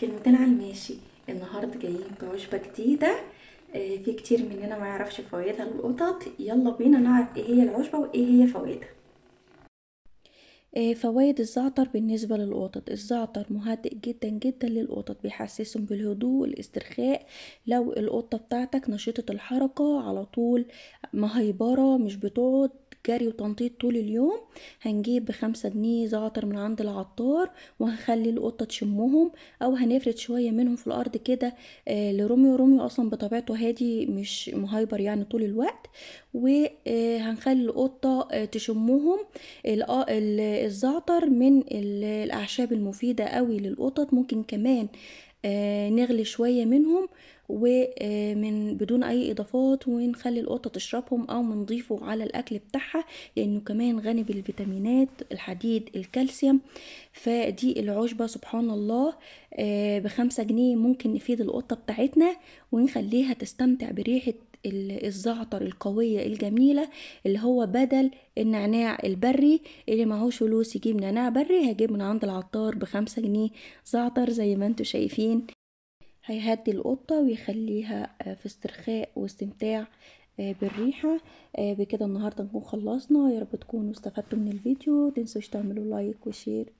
كلمتين على الماشي النهارده جايين بعشبه جديده آه، في كتير مننا ما يعرفش فوائدها للقطط يلا بينا نعرف ايه هي العشبه وايه هي فوائدها آه، فوائد الزعتر بالنسبة للقطط الزعتر مهدئ جدا جدا للقطط بيحسسهم بالهدوء والاسترخاء لو القطة بتاعتك نشيطة الحركة على طول مهيبرة مش بتقعد جري وتنطيط طول اليوم هنجيب بخمسة جنيه زعتر من عند العطار وهنخلي القطة تشمهم أو هنفرد شوية منهم في الأرض كده آه، لروميو روميو أصلا بطبيعته هادي مش مهايبر يعني طول الوقت وهنخلي القطة آه، تشمهم آه، الزعتر من الأعشاب المفيدة قوي للقطط ممكن كمان آه، نغلي شوية منهم ومن آه، بدون اي اضافات ونخلي القطه تشربهم او منضيفه على الاكل بتاعها لانه كمان غني بالفيتامينات الحديد الكالسيوم فدي العشبه سبحان الله آه، بخمسة جنيه ممكن نفيد القطه بتاعتنا ونخليها تستمتع بريحه الزعتر القوية الجميلة اللي هو بدل النعناع البري اللي معهوش فلوس يجيب نعناع بري هجيب من عند العطار بخمسة جنيه زعتر زي ما انتوا شايفين هيهدي القطة ويخليها آه، في استرخاء واستمتاع آه، بالريحة آه، بكده النهاردة نكون خلصنا يارب تكونوا استفدتوا من الفيديو متنسوش تعملوا لايك وشير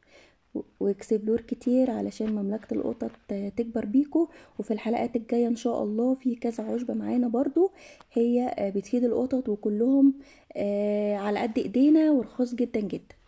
واكسبلور كتير علشان مملكه القطط تكبر بيكوا وفي الحلقات الجايه ان شاء الله في كذا عشبه معانا برضو هي بتفيد القطط وكلهم آه، على قد ايدينا ورخص جدا جدا